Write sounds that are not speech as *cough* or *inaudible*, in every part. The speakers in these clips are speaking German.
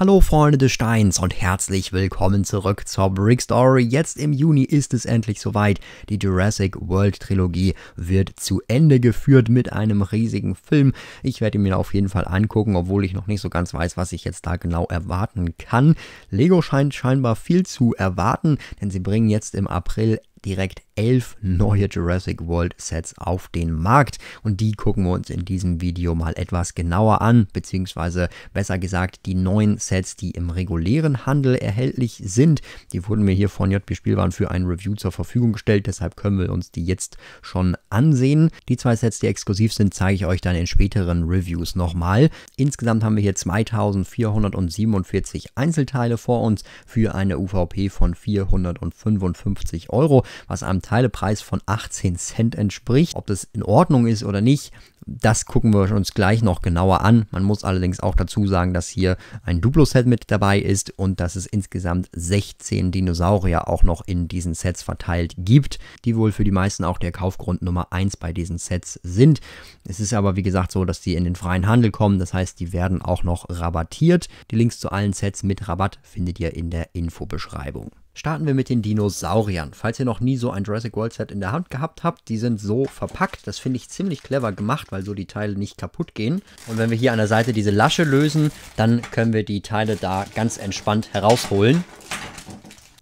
Hallo Freunde des Steins und herzlich willkommen zurück zur Brick Story. Jetzt im Juni ist es endlich soweit. Die Jurassic World Trilogie wird zu Ende geführt mit einem riesigen Film. Ich werde ihn mir auf jeden Fall angucken, obwohl ich noch nicht so ganz weiß, was ich jetzt da genau erwarten kann. Lego scheint scheinbar viel zu erwarten, denn sie bringen jetzt im April direkt elf neue Jurassic World Sets auf den Markt und die gucken wir uns in diesem Video mal etwas genauer an, beziehungsweise besser gesagt die neuen Sets, die im regulären Handel erhältlich sind. Die wurden mir hier von JP Spielwaren für ein Review zur Verfügung gestellt, deshalb können wir uns die jetzt schon ansehen. Die zwei Sets, die exklusiv sind, zeige ich euch dann in späteren Reviews nochmal. Insgesamt haben wir hier 2447 Einzelteile vor uns für eine UVP von 455 Euro was einem Teilepreis von 18 Cent entspricht. Ob das in Ordnung ist oder nicht, das gucken wir uns gleich noch genauer an. Man muss allerdings auch dazu sagen, dass hier ein Duplo-Set mit dabei ist und dass es insgesamt 16 Dinosaurier auch noch in diesen Sets verteilt gibt, die wohl für die meisten auch der Kaufgrund Nummer 1 bei diesen Sets sind. Es ist aber wie gesagt so, dass die in den freien Handel kommen, das heißt, die werden auch noch rabattiert. Die Links zu allen Sets mit Rabatt findet ihr in der Infobeschreibung. Starten wir mit den Dinosauriern. Falls ihr noch nie so ein Jurassic World Set in der Hand gehabt habt, die sind so verpackt. Das finde ich ziemlich clever gemacht, weil so die Teile nicht kaputt gehen. Und wenn wir hier an der Seite diese Lasche lösen, dann können wir die Teile da ganz entspannt herausholen.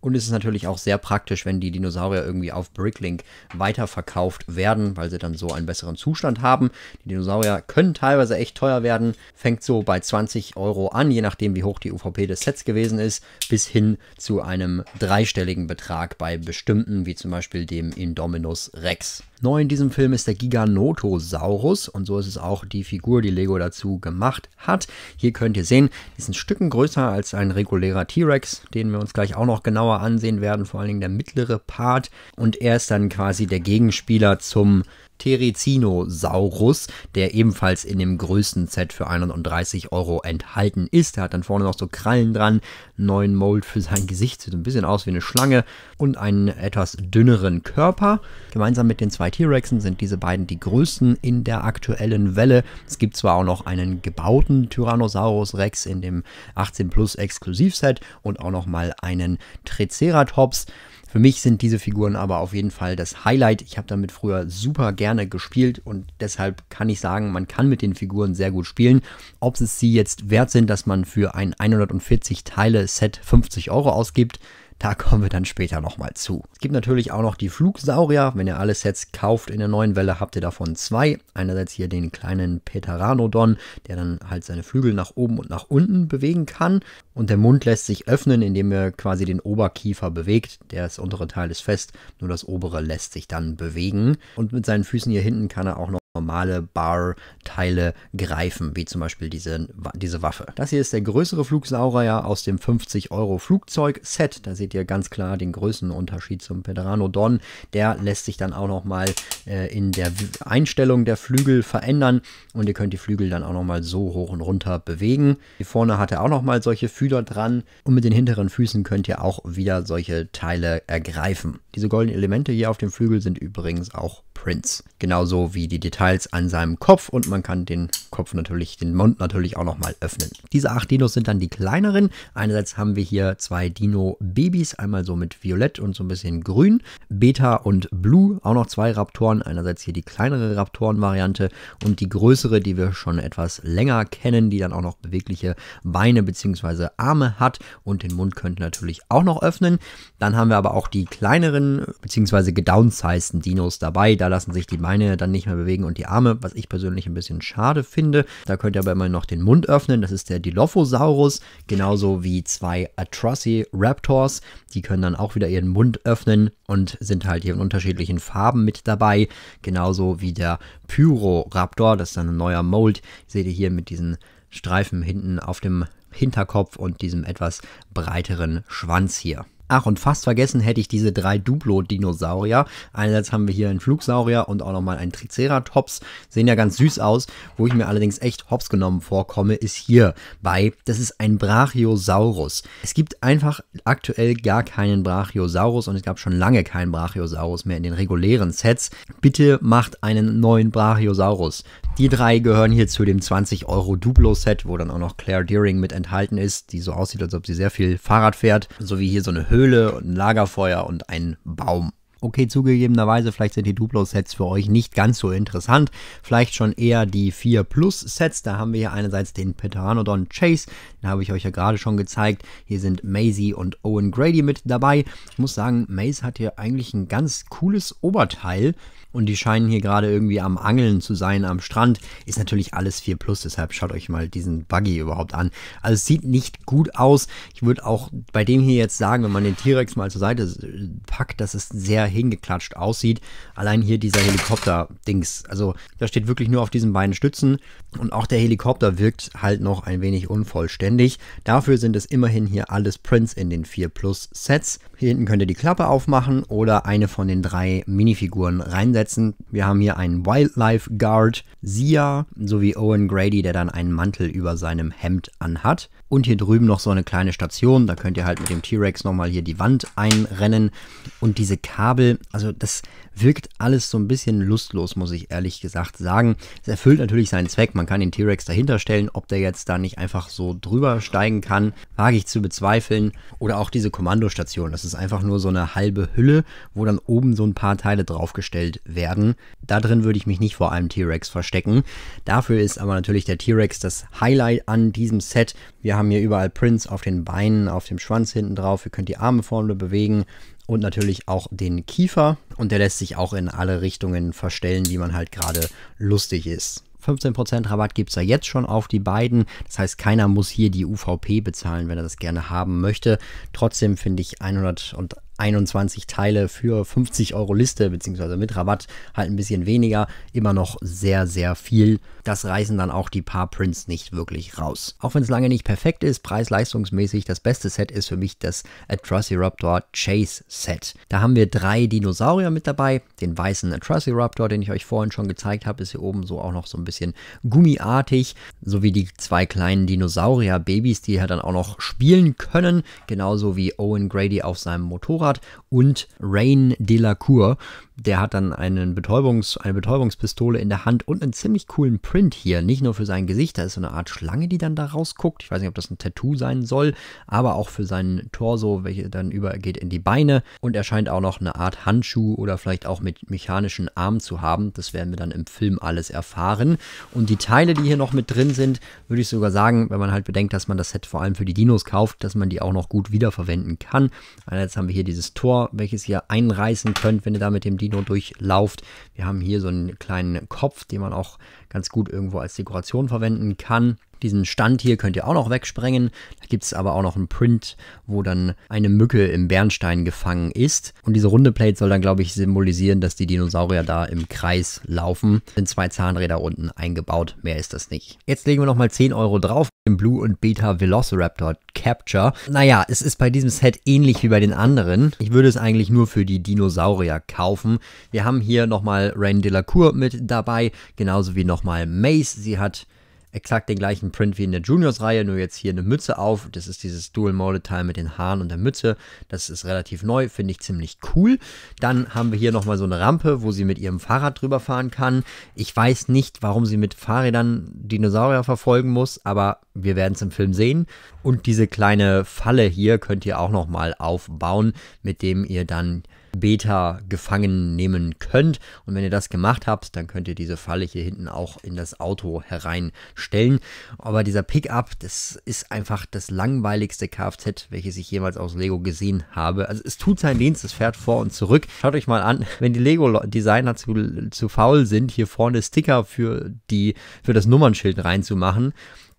Und es ist natürlich auch sehr praktisch, wenn die Dinosaurier irgendwie auf Bricklink weiterverkauft werden, weil sie dann so einen besseren Zustand haben. Die Dinosaurier können teilweise echt teuer werden. Fängt so bei 20 Euro an, je nachdem wie hoch die UVP des Sets gewesen ist, bis hin zu einem dreistelligen Betrag bei bestimmten, wie zum Beispiel dem Indominus Rex. Neu in diesem Film ist der Giganotosaurus und so ist es auch die Figur, die Lego dazu gemacht hat. Hier könnt ihr sehen, die ein Stücken größer als ein regulärer T-Rex, den wir uns gleich auch noch genauer ansehen werden, vor allen Dingen der mittlere Part. Und er ist dann quasi der Gegenspieler zum Terizinosaurus, der ebenfalls in dem größten Set für 31 Euro enthalten ist. Der hat dann vorne noch so Krallen dran, neuen Mold für sein Gesicht, sieht ein bisschen aus wie eine Schlange und einen etwas dünneren Körper. Gemeinsam mit den zwei T-Rexen sind diese beiden die größten in der aktuellen Welle. Es gibt zwar auch noch einen gebauten Tyrannosaurus Rex in dem 18 Plus Exklusivset und auch noch mal einen Triceratops. Für mich sind diese Figuren aber auf jeden Fall das Highlight. Ich habe damit früher super gerne gespielt und deshalb kann ich sagen, man kann mit den Figuren sehr gut spielen. Ob es sie jetzt wert sind, dass man für ein 140 Teile Set 50 Euro ausgibt, da kommen wir dann später nochmal zu. Es gibt natürlich auch noch die Flugsaurier. Wenn ihr alle Sets kauft in der neuen Welle, habt ihr davon zwei. Einerseits hier den kleinen Pteranodon, der dann halt seine Flügel nach oben und nach unten bewegen kann. Und der Mund lässt sich öffnen, indem er quasi den Oberkiefer bewegt. Der untere Teil ist fest, nur das obere lässt sich dann bewegen. Und mit seinen Füßen hier hinten kann er auch noch normale Bar-Teile greifen, wie zum Beispiel diese, diese Waffe. Das hier ist der größere Flugsaurier aus dem 50-Euro-Flugzeug-Set. Da seht ihr ganz klar den Größenunterschied zum Pedrano Don. Der lässt sich dann auch nochmal äh, in der Einstellung der Flügel verändern und ihr könnt die Flügel dann auch nochmal so hoch und runter bewegen. Hier vorne hat er auch nochmal solche Fühler dran und mit den hinteren Füßen könnt ihr auch wieder solche Teile ergreifen. Diese goldenen Elemente hier auf dem Flügel sind übrigens auch Prince. Genauso wie die Details an seinem Kopf und man kann den Kopf natürlich, den Mund natürlich auch nochmal öffnen. Diese acht Dinos sind dann die kleineren. Einerseits haben wir hier zwei Dino-Babys, einmal so mit Violett und so ein bisschen Grün. Beta und Blue, auch noch zwei Raptoren. Einerseits hier die kleinere Raptoren-Variante und die größere, die wir schon etwas länger kennen, die dann auch noch bewegliche Beine bzw. Arme hat und den Mund könnte natürlich auch noch öffnen. Dann haben wir aber auch die kleineren bzw. gedownsized Dinos dabei, da lassen sich die Beine dann nicht mehr bewegen und die Arme, was ich persönlich ein bisschen schade finde. Da könnt ihr aber immer noch den Mund öffnen. Das ist der Dilophosaurus, genauso wie zwei Atrociraptors. Die können dann auch wieder ihren Mund öffnen und sind halt hier in unterschiedlichen Farben mit dabei. Genauso wie der Pyroraptor, das ist dann ein neuer Mold. Seht ihr hier mit diesen Streifen hinten auf dem Hinterkopf und diesem etwas breiteren Schwanz hier. Ach, und fast vergessen hätte ich diese drei Duplo-Dinosaurier. Einerseits haben wir hier einen Flugsaurier und auch nochmal einen Triceratops. Sehen ja ganz süß aus. Wo ich mir allerdings echt hops genommen vorkomme, ist hier bei, das ist ein Brachiosaurus. Es gibt einfach aktuell gar keinen Brachiosaurus und es gab schon lange keinen Brachiosaurus mehr in den regulären Sets. Bitte macht einen neuen Brachiosaurus. Die drei gehören hier zu dem 20 Euro Duplo-Set, wo dann auch noch Claire Deering mit enthalten ist, die so aussieht, als ob sie sehr viel Fahrrad fährt, sowie hier so eine Höhe Höhle, ein Lagerfeuer und einen Baum. Okay, zugegebenerweise, vielleicht sind die Duplo-Sets für euch nicht ganz so interessant. Vielleicht schon eher die 4 Plus-Sets. Da haben wir hier einerseits den Pteranodon Chase, den habe ich euch ja gerade schon gezeigt. Hier sind Maisie und Owen Grady mit dabei. Ich muss sagen, Maze hat hier eigentlich ein ganz cooles Oberteil und die scheinen hier gerade irgendwie am Angeln zu sein am Strand. Ist natürlich alles 4 Plus, deshalb schaut euch mal diesen Buggy überhaupt an. Also es sieht nicht gut aus. Ich würde auch bei dem hier jetzt sagen, wenn man den T-Rex mal zur Seite äh, packt, dass es sehr hingeklatscht aussieht. Allein hier dieser Helikopter-Dings. Also da steht wirklich nur auf diesen beiden Stützen und auch der Helikopter wirkt halt noch ein wenig unvollständig. Dafür sind es immerhin hier alles Prints in den 4 Plus Sets. Hier hinten könnt ihr die Klappe aufmachen oder eine von den drei Minifiguren reinsetzen einsetzen. Wir haben hier einen Wildlife Guard, Sia sowie Owen Grady, der dann einen Mantel über seinem Hemd anhat. Und hier drüben noch so eine kleine Station, da könnt ihr halt mit dem T-Rex nochmal hier die Wand einrennen. Und diese Kabel, also das wirkt alles so ein bisschen lustlos, muss ich ehrlich gesagt sagen. Es erfüllt natürlich seinen Zweck, man kann den T-Rex dahinter stellen, ob der jetzt da nicht einfach so drüber steigen kann, wage ich zu bezweifeln. Oder auch diese Kommandostation, das ist einfach nur so eine halbe Hülle, wo dann oben so ein paar Teile draufgestellt werden. Da drin würde ich mich nicht vor einem T-Rex verstecken. Dafür ist aber natürlich der T-Rex das Highlight an diesem Set. Wir haben hier überall Prints auf den Beinen, auf dem Schwanz hinten drauf. Ihr könnt die Arme vorne bewegen und natürlich auch den Kiefer. Und der lässt sich auch in alle Richtungen verstellen, wie man halt gerade lustig ist. 15% Rabatt gibt es da jetzt schon auf die beiden. Das heißt, keiner muss hier die UVP bezahlen, wenn er das gerne haben möchte. Trotzdem finde ich 100 und 21 Teile für 50 Euro Liste, beziehungsweise mit Rabatt halt ein bisschen weniger, immer noch sehr, sehr viel. Das reißen dann auch die paar Prints nicht wirklich raus. Auch wenn es lange nicht perfekt ist, preis-leistungsmäßig, das beste Set ist für mich das Atrociraptor Chase Set. Da haben wir drei Dinosaurier mit dabei, den weißen Atrociraptor, den ich euch vorhin schon gezeigt habe, ist hier oben so auch noch so ein bisschen gummiartig, sowie die zwei kleinen Dinosaurier-Babys, die er dann auch noch spielen können, genauso wie Owen Grady auf seinem Motorrad Earhart und Rain Delacour der hat dann einen Betäubungs, eine Betäubungspistole in der Hand und einen ziemlich coolen Print hier. Nicht nur für sein Gesicht, da ist so eine Art Schlange, die dann da rausguckt. Ich weiß nicht, ob das ein Tattoo sein soll, aber auch für seinen Torso, welche dann übergeht in die Beine. Und er scheint auch noch eine Art Handschuh oder vielleicht auch mit mechanischen Armen zu haben. Das werden wir dann im Film alles erfahren. Und die Teile, die hier noch mit drin sind, würde ich sogar sagen, wenn man halt bedenkt, dass man das Set vor allem für die Dinos kauft, dass man die auch noch gut wiederverwenden kann. Jetzt haben wir hier dieses Tor, welches ihr einreißen könnt, wenn ihr da mit dem Dino Kino durchlauft. Wir haben hier so einen kleinen Kopf, den man auch ganz gut irgendwo als Dekoration verwenden kann. Diesen Stand hier könnt ihr auch noch wegsprengen. Da gibt es aber auch noch einen Print, wo dann eine Mücke im Bernstein gefangen ist. Und diese runde Plate soll dann, glaube ich, symbolisieren, dass die Dinosaurier da im Kreis laufen. Sind zwei Zahnräder unten eingebaut, mehr ist das nicht. Jetzt legen wir nochmal 10 Euro drauf im Blue und Beta Velociraptor Capture. Naja, es ist bei diesem Set ähnlich wie bei den anderen. Ich würde es eigentlich nur für die Dinosaurier kaufen. Wir haben hier nochmal Rain Delacour mit dabei, genauso wie nochmal Maze. Sie hat exakt den gleichen Print wie in der Juniors-Reihe, nur jetzt hier eine Mütze auf. Das ist dieses Dual-Mode-Teil mit den Haaren und der Mütze. Das ist relativ neu, finde ich ziemlich cool. Dann haben wir hier nochmal so eine Rampe, wo sie mit ihrem Fahrrad drüber fahren kann. Ich weiß nicht, warum sie mit Fahrrädern Dinosaurier verfolgen muss, aber wir werden es im Film sehen. Und diese kleine Falle hier könnt ihr auch nochmal aufbauen, mit dem ihr dann Beta gefangen nehmen könnt. Und wenn ihr das gemacht habt, dann könnt ihr diese Falle hier hinten auch in das Auto hereinstellen. Aber dieser Pickup, das ist einfach das langweiligste Kfz, welches ich jemals aus Lego gesehen habe. Also es tut seinen Dienst, es fährt vor und zurück. Schaut euch mal an, wenn die Lego-Designer zu, zu faul sind, hier vorne Sticker für, die, für das Nummernschild reinzumachen,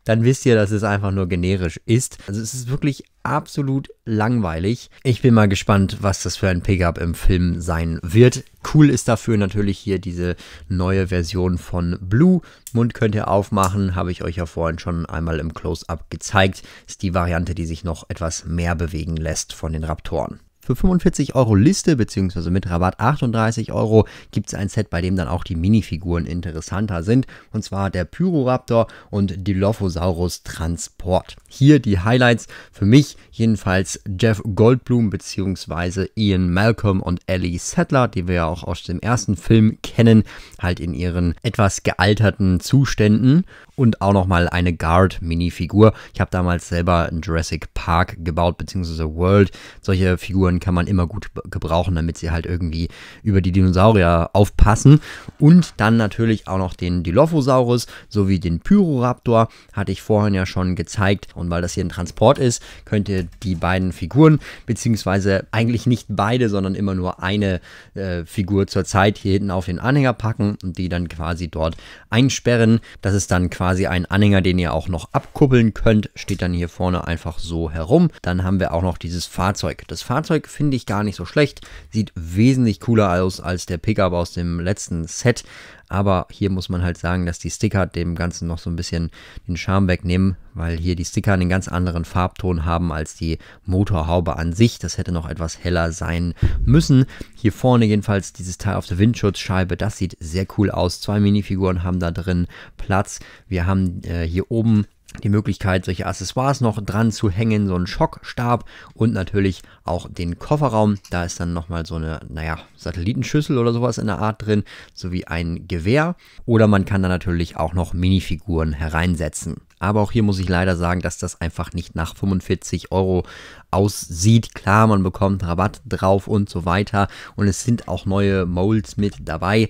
dann wisst ihr, dass es einfach nur generisch ist. Also es ist wirklich absolut langweilig. Ich bin mal gespannt, was das für ein Pickup im Film sein wird. Cool ist dafür natürlich hier diese neue Version von Blue. Mund könnt ihr aufmachen, habe ich euch ja vorhin schon einmal im Close-Up gezeigt. Ist die Variante, die sich noch etwas mehr bewegen lässt von den Raptoren. Für 45 Euro Liste bzw. mit Rabatt 38 Euro gibt es ein Set, bei dem dann auch die Minifiguren interessanter sind, und zwar der Pyroraptor und Dilophosaurus Transport. Hier die Highlights für mich jedenfalls Jeff Goldblum bzw. Ian Malcolm und Ellie Settler, die wir ja auch aus dem ersten Film kennen, halt in ihren etwas gealterten Zuständen und auch nochmal eine guard mini figur Ich habe damals selber einen Jurassic Park gebaut, beziehungsweise World. Solche Figuren kann man immer gut gebrauchen, damit sie halt irgendwie über die Dinosaurier aufpassen. Und dann natürlich auch noch den Dilophosaurus sowie den Pyroraptor, hatte ich vorhin ja schon gezeigt. Und weil das hier ein Transport ist, könnt ihr die beiden Figuren, beziehungsweise eigentlich nicht beide, sondern immer nur eine äh, Figur zur Zeit hier hinten auf den Anhänger packen und die dann quasi dort einsperren. Das ist dann quasi quasi einen Anhänger, den ihr auch noch abkuppeln könnt. Steht dann hier vorne einfach so herum. Dann haben wir auch noch dieses Fahrzeug. Das Fahrzeug finde ich gar nicht so schlecht. Sieht wesentlich cooler aus als der Pickup aus dem letzten Set. Aber hier muss man halt sagen, dass die Sticker dem Ganzen noch so ein bisschen den Charme wegnehmen, weil hier die Sticker einen ganz anderen Farbton haben als die Motorhaube an sich. Das hätte noch etwas heller sein müssen. Hier vorne jedenfalls dieses Teil auf der Windschutzscheibe, das sieht sehr cool aus. Zwei Minifiguren haben da drin Platz. Wir haben äh, hier oben die Möglichkeit, solche Accessoires noch dran zu hängen, so einen Schockstab und natürlich auch den Kofferraum. Da ist dann nochmal so eine, naja, Satellitenschüssel oder sowas in der Art drin, sowie ein Gewehr. Oder man kann da natürlich auch noch Minifiguren hereinsetzen. Aber auch hier muss ich leider sagen, dass das einfach nicht nach 45 Euro aussieht. Klar, man bekommt Rabatt drauf und so weiter. Und es sind auch neue Molds mit dabei.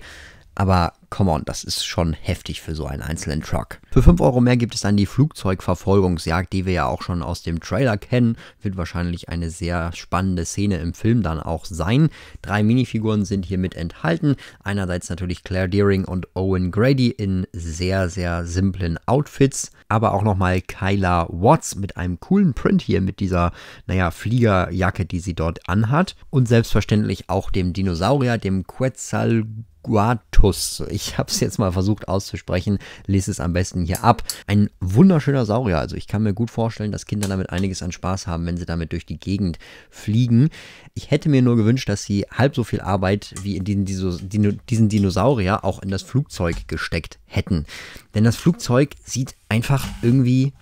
Aber come on, das ist schon heftig für so einen einzelnen Truck. Für 5 Euro mehr gibt es dann die Flugzeugverfolgungsjagd, die wir ja auch schon aus dem Trailer kennen. Wird wahrscheinlich eine sehr spannende Szene im Film dann auch sein. Drei Minifiguren sind hiermit enthalten. Einerseits natürlich Claire Deering und Owen Grady in sehr, sehr simplen Outfits. Aber auch nochmal Kyla Watts mit einem coolen Print hier, mit dieser, naja, Fliegerjacke, die sie dort anhat. Und selbstverständlich auch dem Dinosaurier, dem Quetzal Higuatus. Ich habe es jetzt mal versucht auszusprechen, lese es am besten hier ab. Ein wunderschöner Saurier. Also ich kann mir gut vorstellen, dass Kinder damit einiges an Spaß haben, wenn sie damit durch die Gegend fliegen. Ich hätte mir nur gewünscht, dass sie halb so viel Arbeit wie in diesen, diesen Dinosaurier auch in das Flugzeug gesteckt hätten. Denn das Flugzeug sieht einfach irgendwie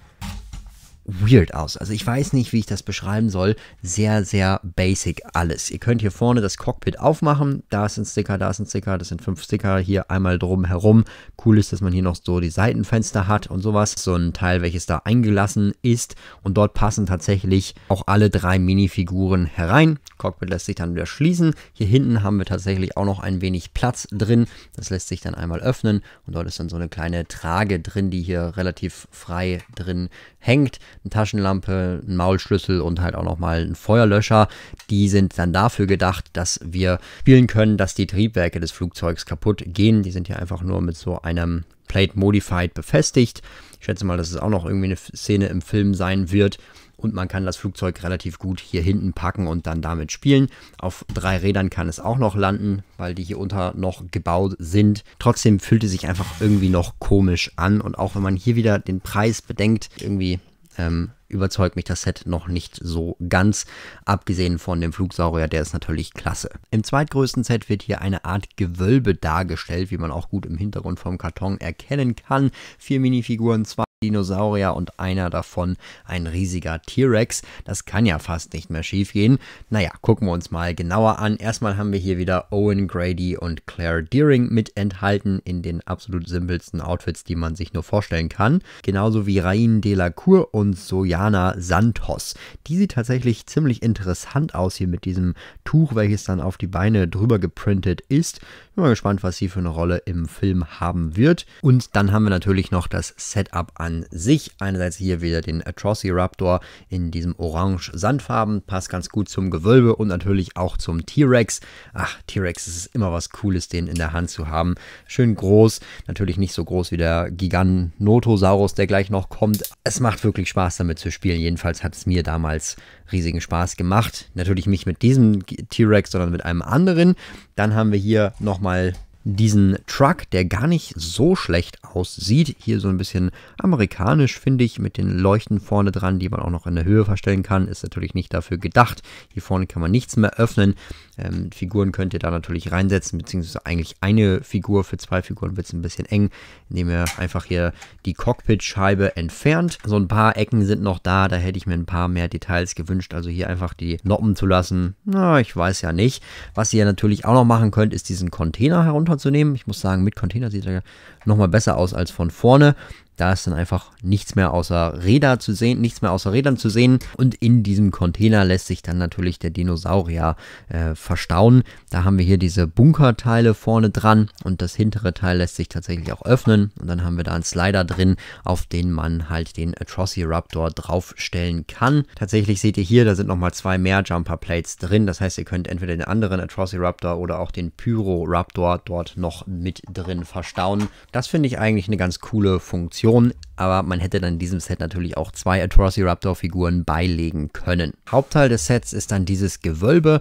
weird aus. Also ich weiß nicht, wie ich das beschreiben soll. Sehr, sehr basic alles. Ihr könnt hier vorne das Cockpit aufmachen. Da ist ein Sticker, da ist ein Sticker, das sind fünf Sticker hier einmal drum herum. Cool ist, dass man hier noch so die Seitenfenster hat und sowas. So ein Teil, welches da eingelassen ist. Und dort passen tatsächlich auch alle drei Minifiguren herein. Cockpit lässt sich dann wieder schließen. Hier hinten haben wir tatsächlich auch noch ein wenig Platz drin. Das lässt sich dann einmal öffnen und dort ist dann so eine kleine Trage drin, die hier relativ frei drin hängt. Eine Taschenlampe, ein Maulschlüssel und halt auch nochmal ein Feuerlöscher. Die sind dann dafür gedacht, dass wir spielen können, dass die Triebwerke des Flugzeugs kaputt gehen. Die sind hier einfach nur mit so einem Plate Modified befestigt. Ich schätze mal, dass es auch noch irgendwie eine Szene im Film sein wird, und man kann das Flugzeug relativ gut hier hinten packen und dann damit spielen. Auf drei Rädern kann es auch noch landen, weil die hier unter noch gebaut sind. Trotzdem fühlt es sich einfach irgendwie noch komisch an und auch wenn man hier wieder den Preis bedenkt, irgendwie ähm, überzeugt mich das Set noch nicht so ganz, abgesehen von dem Flugsaurier, der ist natürlich klasse. Im zweitgrößten Set wird hier eine Art Gewölbe dargestellt, wie man auch gut im Hintergrund vom Karton erkennen kann. Vier Minifiguren, zwei Dinosaurier und einer davon ein riesiger T-Rex. Das kann ja fast nicht mehr schiefgehen. Naja, gucken wir uns mal genauer an. Erstmal haben wir hier wieder Owen Grady und Claire Deering mit enthalten in den absolut simpelsten Outfits, die man sich nur vorstellen kann. Genauso wie Rain Delacour und Sojana Santos. Die sieht tatsächlich ziemlich interessant aus hier mit diesem Tuch, welches dann auf die Beine drüber geprintet ist. Bin mal gespannt, was sie für eine Rolle im Film haben wird. Und dann haben wir natürlich noch das Setup an an sich. Einerseits hier wieder den Atrociraptor in diesem orange-sandfarben, passt ganz gut zum Gewölbe und natürlich auch zum T-Rex. Ach, T-Rex ist immer was Cooles, den in der Hand zu haben. Schön groß, natürlich nicht so groß wie der Giganotosaurus, der gleich noch kommt. Es macht wirklich Spaß damit zu spielen, jedenfalls hat es mir damals riesigen Spaß gemacht. Natürlich nicht mit diesem T-Rex, sondern mit einem anderen. Dann haben wir hier nochmal diesen Truck, der gar nicht so schlecht aussieht. Hier so ein bisschen amerikanisch, finde ich, mit den Leuchten vorne dran, die man auch noch in der Höhe verstellen kann. Ist natürlich nicht dafür gedacht. Hier vorne kann man nichts mehr öffnen. Ähm, Figuren könnt ihr da natürlich reinsetzen, beziehungsweise eigentlich eine Figur. Für zwei Figuren wird es ein bisschen eng, indem ihr einfach hier die Cockpit-Scheibe entfernt. So ein paar Ecken sind noch da, da hätte ich mir ein paar mehr Details gewünscht. Also hier einfach die noppen zu lassen. Na, ich weiß ja nicht. Was ihr natürlich auch noch machen könnt, ist diesen Container herunter zu nehmen. Ich muss sagen, mit Container sieht er nochmal besser aus als von vorne. Da ist dann einfach nichts mehr außer Räder zu sehen, nichts mehr außer Rädern zu sehen. Und in diesem Container lässt sich dann natürlich der Dinosaurier äh, verstauen. Da haben wir hier diese Bunkerteile vorne dran und das hintere Teil lässt sich tatsächlich auch öffnen. Und dann haben wir da einen Slider drin, auf den man halt den Atrociraptor draufstellen kann. Tatsächlich seht ihr hier, da sind nochmal zwei mehr Jumper Plates drin. Das heißt, ihr könnt entweder den anderen Atrociraptor oder auch den Pyroraptor dort noch mit drin verstauen. Das finde ich eigentlich eine ganz coole Funktion. Option, aber man hätte dann in diesem Set natürlich auch zwei Atrociraptor-Figuren beilegen können. Hauptteil des Sets ist dann dieses Gewölbe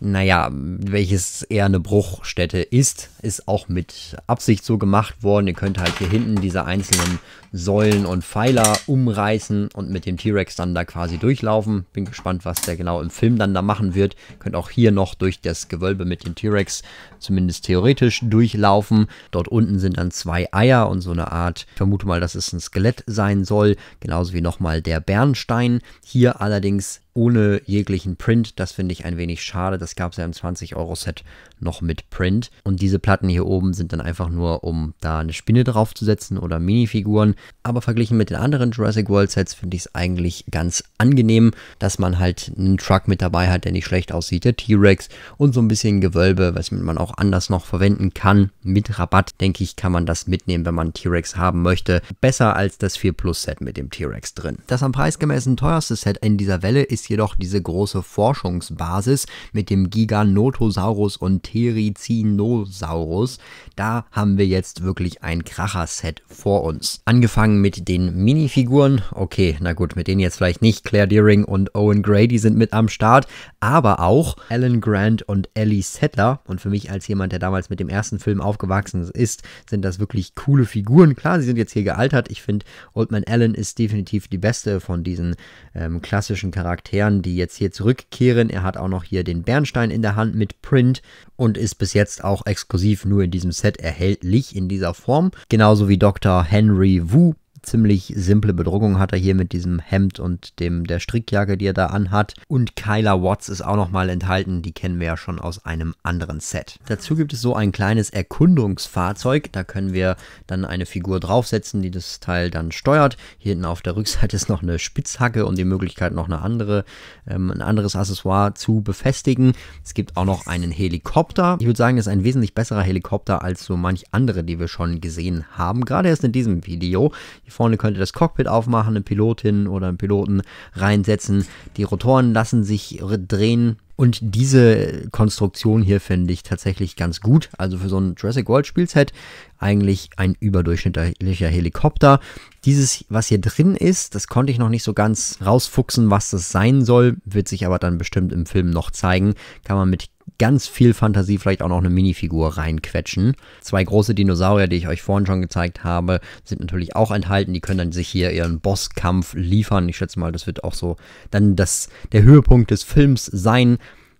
naja, welches eher eine Bruchstätte ist, ist auch mit Absicht so gemacht worden. Ihr könnt halt hier hinten diese einzelnen Säulen und Pfeiler umreißen und mit dem T-Rex dann da quasi durchlaufen. Bin gespannt, was der genau im Film dann da machen wird. Ihr könnt auch hier noch durch das Gewölbe mit dem T-Rex zumindest theoretisch durchlaufen. Dort unten sind dann zwei Eier und so eine Art, ich vermute mal, dass es ein Skelett sein soll. Genauso wie nochmal der Bernstein. Hier allerdings ohne jeglichen Print. Das finde ich ein wenig schade. Das gab es ja im 20-Euro-Set noch mit Print. Und diese Platten hier oben sind dann einfach nur, um da eine Spinne draufzusetzen oder Minifiguren. Aber verglichen mit den anderen Jurassic World-Sets finde ich es eigentlich ganz angenehm, dass man halt einen Truck mit dabei hat, der nicht schlecht aussieht, der T-Rex und so ein bisschen Gewölbe, was man auch anders noch verwenden kann. Mit Rabatt, denke ich, kann man das mitnehmen, wenn man T-Rex haben möchte. Besser als das 4 Plus-Set mit dem T-Rex drin. Das am preisgemessen teuerste Set in dieser Welle ist ist jedoch diese große Forschungsbasis mit dem Giganotosaurus und Terizinosaurus. Da haben wir jetzt wirklich ein Kracher-Set vor uns. Angefangen mit den Minifiguren. Okay, na gut, mit denen jetzt vielleicht nicht. Claire Deering und Owen Gray, die sind mit am Start, aber auch Alan Grant und Ellie Settler. Und für mich als jemand, der damals mit dem ersten Film aufgewachsen ist, sind das wirklich coole Figuren. Klar, sie sind jetzt hier gealtert. Ich finde, Old Man Alan ist definitiv die beste von diesen ähm, klassischen Charakteren. Charakteren, die jetzt hier zurückkehren. Er hat auch noch hier den Bernstein in der Hand mit Print und ist bis jetzt auch exklusiv nur in diesem Set erhältlich in dieser Form. Genauso wie Dr. Henry Wu, ziemlich simple Bedruckung hat er hier mit diesem Hemd und dem der Strickjacke, die er da anhat. Und Kyla Watts ist auch nochmal enthalten, die kennen wir ja schon aus einem anderen Set. Dazu gibt es so ein kleines Erkundungsfahrzeug, da können wir dann eine Figur draufsetzen, die das Teil dann steuert. Hier hinten auf der Rückseite ist noch eine Spitzhacke und die Möglichkeit noch eine andere, ähm, ein anderes Accessoire zu befestigen. Es gibt auch noch einen Helikopter. Ich würde sagen, das ist ein wesentlich besserer Helikopter als so manch andere, die wir schon gesehen haben. Gerade erst in diesem Video. Hier vorne könnt ihr das Cockpit aufmachen, eine Pilotin oder einen Piloten reinsetzen. Die Rotoren lassen sich drehen. Und diese Konstruktion hier finde ich tatsächlich ganz gut. Also für so ein Jurassic World Spielset eigentlich ein überdurchschnittlicher Helikopter. Dieses, was hier drin ist, das konnte ich noch nicht so ganz rausfuchsen, was das sein soll, wird sich aber dann bestimmt im Film noch zeigen. Kann man mit ganz viel Fantasie vielleicht auch noch eine Minifigur reinquetschen. Zwei große Dinosaurier, die ich euch vorhin schon gezeigt habe, sind natürlich auch enthalten. Die können dann sich hier ihren Bosskampf liefern. Ich schätze mal, das wird auch so dann das, der Höhepunkt des Films sein.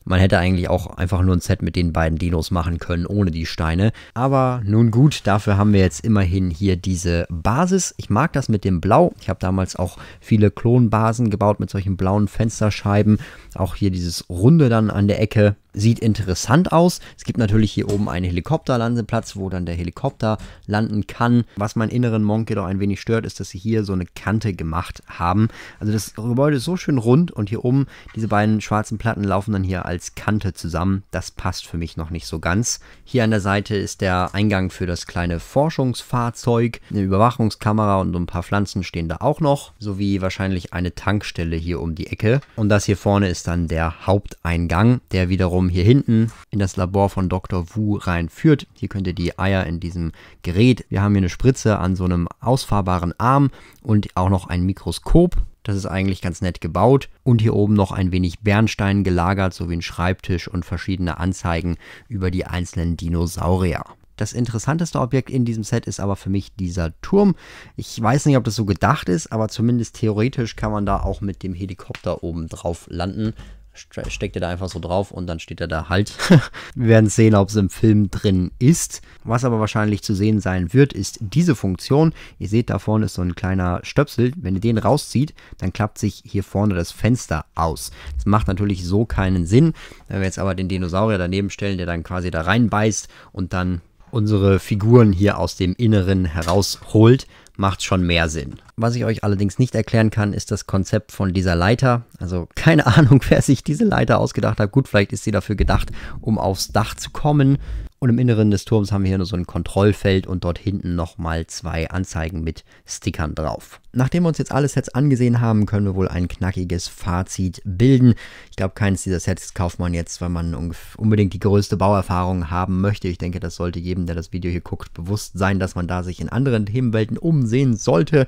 Man hätte eigentlich auch einfach nur ein Set mit den beiden Dinos machen können, ohne die Steine. Aber nun gut, dafür haben wir jetzt immerhin hier diese Basis. Ich mag das mit dem Blau. Ich habe damals auch viele Klonbasen gebaut mit solchen blauen Fensterscheiben. Auch hier dieses Runde dann an der Ecke. Sieht interessant aus. Es gibt natürlich hier oben einen Helikopterlandeplatz, wo dann der Helikopter landen kann. Was meinen inneren Monk jedoch ein wenig stört, ist, dass sie hier so eine Kante gemacht haben. Also das Gebäude ist so schön rund und hier oben diese beiden schwarzen Platten laufen dann hier als Kante zusammen. Das passt für mich noch nicht so ganz. Hier an der Seite ist der Eingang für das kleine Forschungsfahrzeug. Eine Überwachungskamera und ein paar Pflanzen stehen da auch noch. Sowie wahrscheinlich eine Tankstelle hier um die Ecke. Und das hier vorne ist dann der Haupteingang, der wiederum Raum hier hinten in das Labor von Dr. Wu reinführt. Hier könnt ihr die Eier in diesem Gerät. Wir haben hier eine Spritze an so einem ausfahrbaren Arm und auch noch ein Mikroskop. Das ist eigentlich ganz nett gebaut und hier oben noch ein wenig Bernstein gelagert, sowie ein Schreibtisch und verschiedene Anzeigen über die einzelnen Dinosaurier. Das interessanteste Objekt in diesem Set ist aber für mich dieser Turm. Ich weiß nicht, ob das so gedacht ist, aber zumindest theoretisch kann man da auch mit dem Helikopter oben drauf landen steckt er da einfach so drauf und dann steht er da halt. *laughs* wir werden sehen, ob es im Film drin ist. Was aber wahrscheinlich zu sehen sein wird, ist diese Funktion. Ihr seht, da vorne ist so ein kleiner Stöpsel. Wenn ihr den rauszieht, dann klappt sich hier vorne das Fenster aus. Das macht natürlich so keinen Sinn. Wenn wir jetzt aber den Dinosaurier daneben stellen, der dann quasi da reinbeißt und dann unsere Figuren hier aus dem Inneren herausholt, macht schon mehr Sinn. Was ich euch allerdings nicht erklären kann, ist das Konzept von dieser Leiter. Also keine *laughs* Ahnung, wer sich diese Leiter ausgedacht hat. Gut, vielleicht ist sie dafür gedacht, um aufs Dach zu kommen. Und im Inneren des Turms haben wir hier nur so ein Kontrollfeld und dort hinten nochmal zwei Anzeigen mit Stickern drauf. Nachdem wir uns jetzt alle Sets angesehen haben, können wir wohl ein knackiges Fazit bilden. Ich glaube, keines dieser Sets kauft man jetzt, weil man unbedingt die größte Bauerfahrung haben möchte. Ich denke, das sollte jedem, der das Video hier guckt, bewusst sein, dass man da sich in anderen Themenwelten umsehen sollte.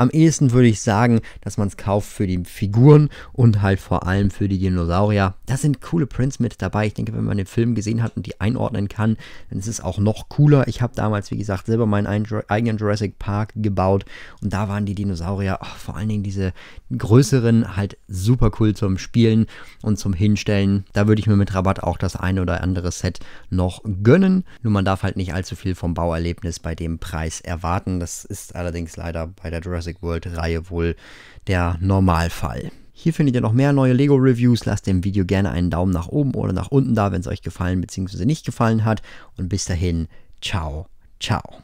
Am ehesten würde ich sagen, dass man es kauft für die Figuren und halt vor allem für die Dinosaurier. Da sind coole Prints mit dabei. Ich denke, wenn man den Film gesehen hat und die einordnen kann, dann ist es auch noch cooler. Ich habe damals, wie gesagt, selber meinen eigenen Jurassic Park gebaut und da waren die Dinosaurier, oh, vor allen Dingen diese größeren, halt super cool zum Spielen und zum Hinstellen. Da würde ich mir mit Rabatt auch das eine oder andere Set noch gönnen. Nur man darf halt nicht allzu viel vom Bauerlebnis bei dem Preis erwarten. Das ist allerdings leider bei der Jurassic Jurassic World-Reihe wohl der Normalfall. Hier findet ihr noch mehr neue Lego-Reviews. Lasst dem Video gerne einen Daumen nach oben oder nach unten da, wenn es euch gefallen bzw. nicht gefallen hat. Und bis dahin, ciao, ciao.